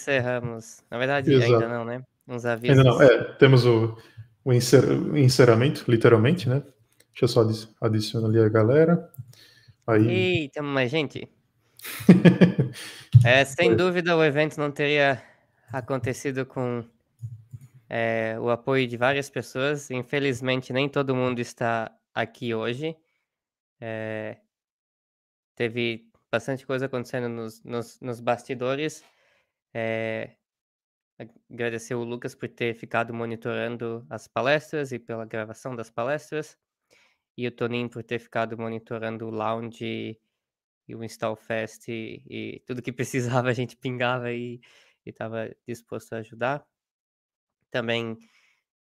encerramos. Na verdade, Exato. ainda não, né? Uns avisos. Ainda não, é. Temos o, o encerramento, literalmente, né? Deixa eu só adicionar ali a galera. Aí... Eita, mas, gente. é, sem dúvida, o evento não teria acontecido com é, o apoio de várias pessoas. Infelizmente, nem todo mundo está aqui hoje. É, teve bastante coisa acontecendo nos, nos, nos bastidores. É, agradecer o Lucas por ter ficado monitorando as palestras e pela gravação das palestras, e o Toninho por ter ficado monitorando o lounge e o Install Fest e, e tudo que precisava a gente pingava e estava disposto a ajudar. Também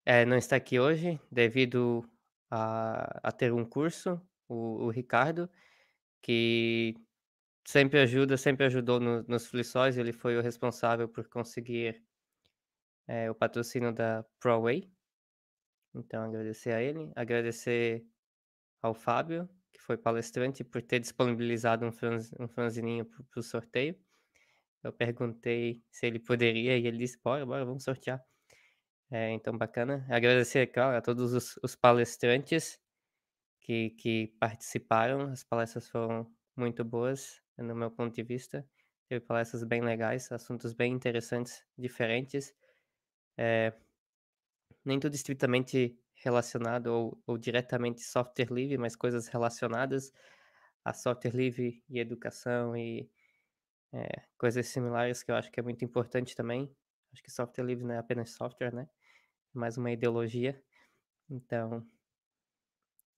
é, não está aqui hoje devido a, a ter um curso, o, o Ricardo, que sempre ajuda, sempre ajudou no, nos Flissóis, ele foi o responsável por conseguir é, o patrocínio da ProWay. Então, agradecer a ele, agradecer ao Fábio, que foi palestrante, por ter disponibilizado um, franz, um franzininho para o sorteio. Eu perguntei se ele poderia e ele disse: bora, bora, vamos sortear. É, então, bacana. Agradecer, claro, a todos os, os palestrantes que, que participaram. As palestras foram muito boas no meu ponto de vista. Teve palestras bem legais, assuntos bem interessantes, diferentes. É, nem tudo estritamente relacionado ou, ou diretamente software livre, mas coisas relacionadas a software livre e educação e é, coisas similares que eu acho que é muito importante também. Acho que software livre não é apenas software, né? É mais uma ideologia. Então,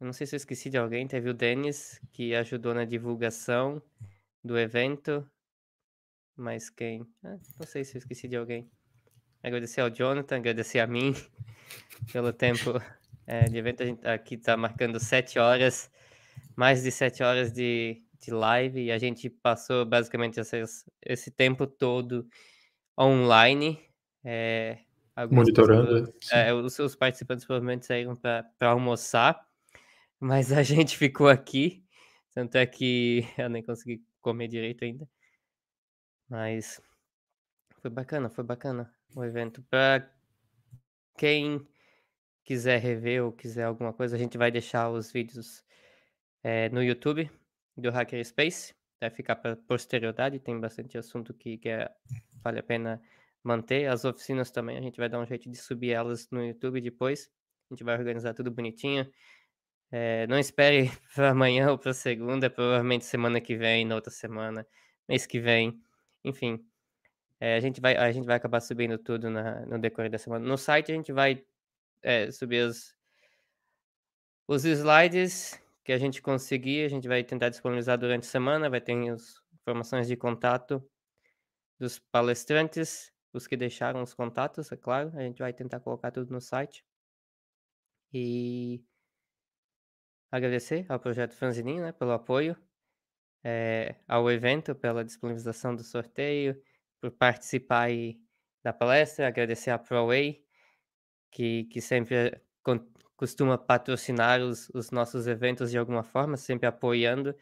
eu não sei se eu esqueci de alguém. Teve o Denis, que ajudou na divulgação do evento. Mas quem? Ah, não sei se eu esqueci de alguém. Agradecer ao Jonathan, agradecer a mim pelo tempo é, de evento. A gente aqui está marcando sete horas, mais de sete horas de, de live. E a gente passou basicamente essas, esse tempo todo online. É, Monitorando. Pessoas, é, os, os participantes provavelmente saíram para almoçar, mas a gente ficou aqui. Tanto é que eu nem consegui comer direito ainda. Mas foi bacana, foi bacana o evento. Para quem quiser rever ou quiser alguma coisa, a gente vai deixar os vídeos é, no YouTube do Hacker Space. Vai ficar para posterioridade, tem bastante assunto que, que é, vale a pena manter. As oficinas também, a gente vai dar um jeito de subir elas no YouTube depois. A gente vai organizar tudo bonitinho. É, não espere para amanhã ou para segunda, é provavelmente semana que vem, na outra semana, mês que vem, enfim. É, a, gente vai, a gente vai acabar subindo tudo na, no decorrer da semana. No site a gente vai é, subir os, os slides que a gente conseguir, a gente vai tentar disponibilizar durante a semana, vai ter as informações de contato dos palestrantes, os que deixaram os contatos, é claro, a gente vai tentar colocar tudo no site. E agradecer ao Projeto Franzininho, né, pelo apoio, é, ao evento pela disponibilização do sorteio, por participar da palestra, agradecer à ProWay, que, que sempre eh, costuma patrocinar os, os nossos eventos de alguma forma, sempre apoiando,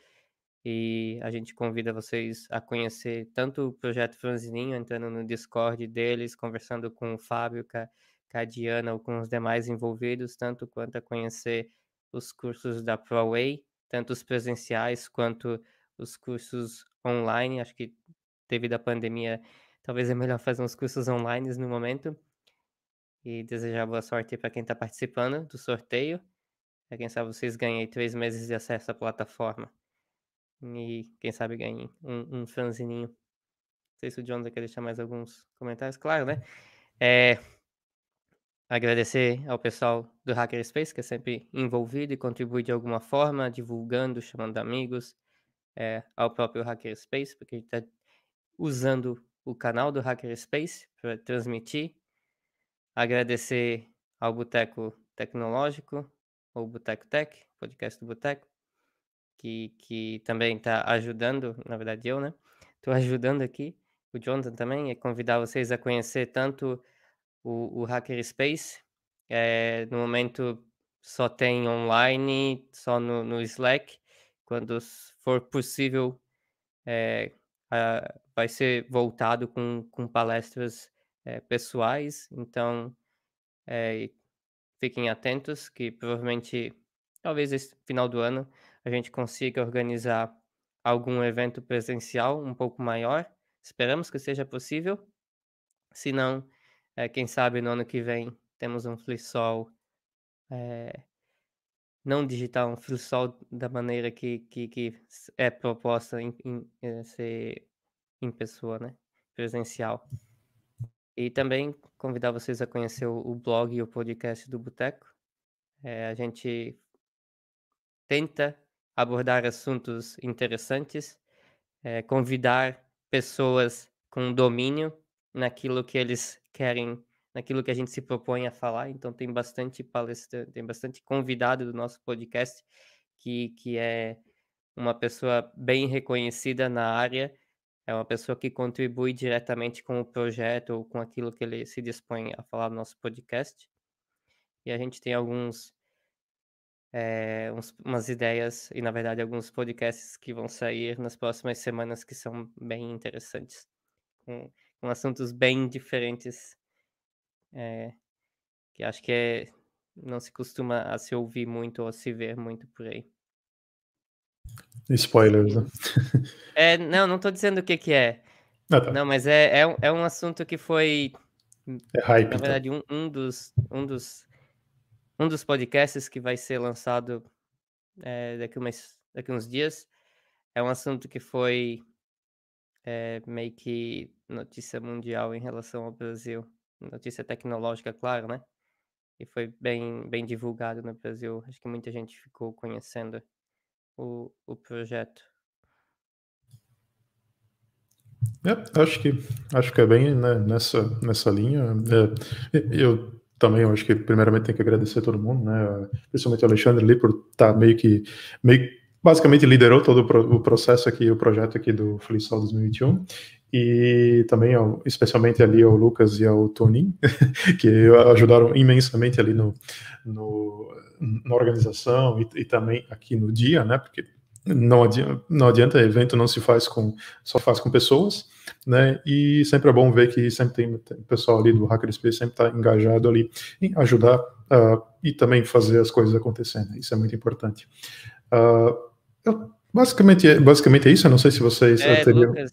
e a gente convida vocês a conhecer tanto o Projeto Franzininho, entrando no Discord deles, conversando com o Fábio, Cadiana com a Diana ou com os demais envolvidos, tanto quanto a conhecer os cursos da ProWay, tanto os presenciais quanto os cursos online. Acho que devido à pandemia, talvez é melhor fazer uns cursos online no momento. E desejar boa sorte para quem está participando do sorteio. Para quem sabe vocês ganhem três meses de acesso à plataforma. E quem sabe ganhem um, um franzininho. Não sei se o Jones quer deixar mais alguns comentários, claro, né? É, Agradecer ao pessoal do Hackerspace, que é sempre envolvido e contribui de alguma forma, divulgando, chamando amigos, é, ao próprio Hackerspace, porque a gente está usando o canal do Hackerspace para transmitir. Agradecer ao Boteco Tecnológico, ou Boteco Tech, podcast do Boteco, que, que também está ajudando, na verdade eu, né? Estou ajudando aqui, o Jonathan também, e convidar vocês a conhecer tanto o, o Hackerspace. É, eh, no momento só tem online, só no, no Slack. Quando for possível, é, a, vai ser voltado com, com palestras é, pessoais. Então, fiquem atentos que provavelmente, talvez esse final do ano, a gente consiga organizar algum evento presencial um pouco maior. Esperamos que seja possível. Se não, é, quem sabe no ano que vem temos um FliSol. É, eh, não digital, um FliSol da maneira que, que, que é proposta em, em, eh, ser em pessoa, né? Presencial. E também convidar vocês a conhecer o, o blog e o podcast do Boteco. É, a gente tenta abordar assuntos interessantes, é, convidar pessoas com domínio naquilo que eles querem, naquilo que a gente se propõe a falar. Então tem bastante palestra, tem bastante convidado do nosso podcast que, que é uma pessoa bem reconhecida na área, é uma pessoa que contribui diretamente com o projeto ou com aquilo que ele se dispõe a falar no nosso podcast. E a gente tem alguns é, uns, umas ideias e, na verdade, alguns podcasts que vão sair nas próximas semanas que são bem interessantes. Com com assuntos bem diferentes, é, que acho que é, não se costuma a se ouvir muito ou a se ver muito por aí. Spoilers, né? É, não, não estou dizendo o que que é. Ah, tá. Não, mas é, é, um, é um assunto que foi... É hype. Na então. verdade, um, um, dos, um, dos, um dos podcasts que vai ser lançado é, daqui, umas, daqui uns dias é um assunto que foi é, meio que notícia mundial em relação ao Brasil. Notícia tecnológica, claro, né? E foi bem, bem divulgado no Brasil. Acho que muita gente ficou conhecendo o, o projeto. É, acho que acho que é bem né, nessa, nessa linha. É, eu também acho que primeiramente tem que agradecer a todo mundo, né? Principalmente ao Alexandre ali por estar tá meio que meio basicamente liderou todo o processo aqui, o projeto aqui do FreeSol 2021 e também especialmente ali ao Lucas e ao Tonin, que ajudaram imensamente ali no, no na organização e, e, também aqui no dia, né? Porque não adianta, não adianta, evento não se faz com só faz com pessoas, né? E sempre é bom ver que sempre tem, tem pessoal ali do Hackerspace sempre está engajado ali em ajudar uh, e também fazer as coisas acontecendo. Né? Isso é muito importante. Uh, eu, basicamente, basicamente é isso. Eu não sei se vocês é, teriam... Lucas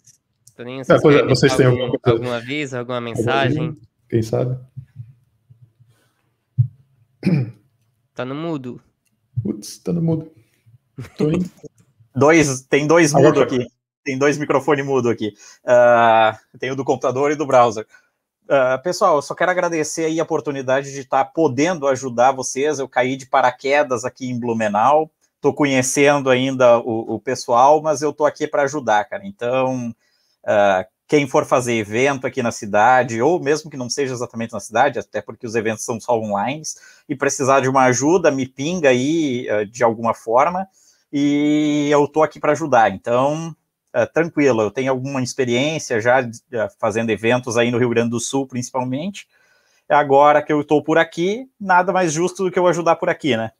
também. Vocês, é, é, vocês têm algum, algum aviso, alguma mensagem? Quem sabe? Tá no mudo. Putz, tá no mudo. dois, tem dois mudo aqui. Tem dois microfones mudo aqui. Uh, tem o do computador e do browser. Uh, pessoal, eu só quero agradecer aí a oportunidade de estar tá podendo ajudar vocês. Eu caí de paraquedas aqui em Blumenau. Estou conhecendo ainda o, o, pessoal, mas eu estou aqui para ajudar, cara. Então, ah, quem for fazer evento aqui na cidade, ou mesmo que não seja exatamente na cidade, até porque os eventos são só online, e precisar de uma ajuda, me pinga aí uh, de alguma forma, e eu estou aqui para ajudar. Então, uh, tranquilo, eu tenho alguma experiência já uh, fazendo eventos aí no Rio Grande do Sul, principalmente. Agora que eu estou por aqui, nada mais justo do que eu ajudar por aqui, né?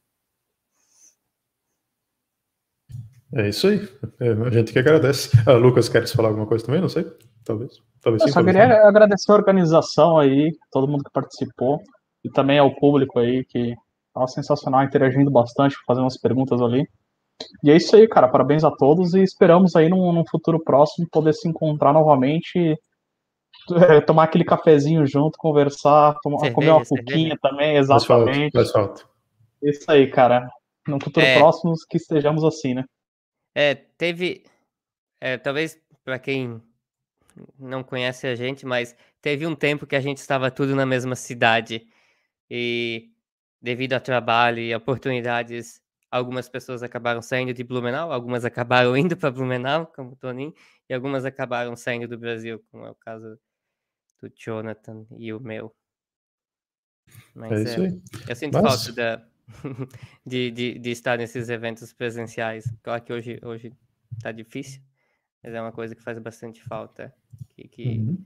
É isso aí. É, a gente que agradece. Ah, Lucas, queres falar alguma coisa também? Não sei. Talvez. Talvez Eu só talvez queria não. agradecer a organização aí, todo mundo que participou, e também ao público aí que estava sensacional, interagindo bastante, fazendo umas perguntas ali. E é isso aí, cara. Parabéns a todos e esperamos aí num, num futuro próximo poder se encontrar novamente e é, tomar aquele cafezinho junto, conversar, tomar, cerveja, comer uma pouquinha também, exatamente. Mais falta, mais falta. Isso aí, cara. No futuro é... próximo que estejamos assim, né? É, teve. É, talvez para quem não conhece a gente, mas teve um tempo que a gente estava tudo na mesma cidade e devido a trabalho e oportunidades, algumas pessoas acabaram saindo de Blumenau, algumas acabaram indo para Blumenau, como o Toninho, e algumas acabaram saindo do Brasil, como é o caso do Jonathan e o meu. É mas, é isso aí. É, eu sinto Mas... falta da, de, de, de, estar nesses eventos presenciais. Claro que hoje hoje está difícil, mas é uma coisa que faz bastante falta, que, que uhum.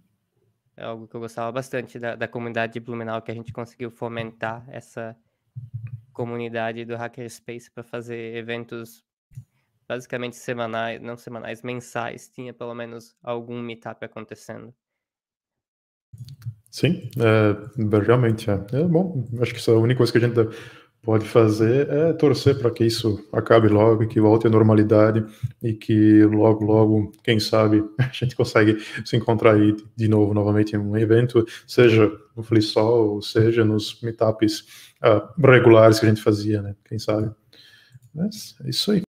é algo que eu gostava bastante da, da comunidade de Blumenau, que a gente conseguiu fomentar essa comunidade do Hackerspace para fazer eventos basicamente semanais, não semanais, mensais, tinha pelo menos algum meetup acontecendo. Sim, é, realmente é. é. Bom, acho que essa é a única coisa que a gente deve pode fazer é torcer para que isso acabe logo, que volte à normalidade e que logo, logo, quem sabe, a gente consegue se encontrar aí de novo, novamente, em um evento, seja no FliSol, seja nos meetups uh, regulares que a gente fazia, né? Quem sabe. Mas é isso aí.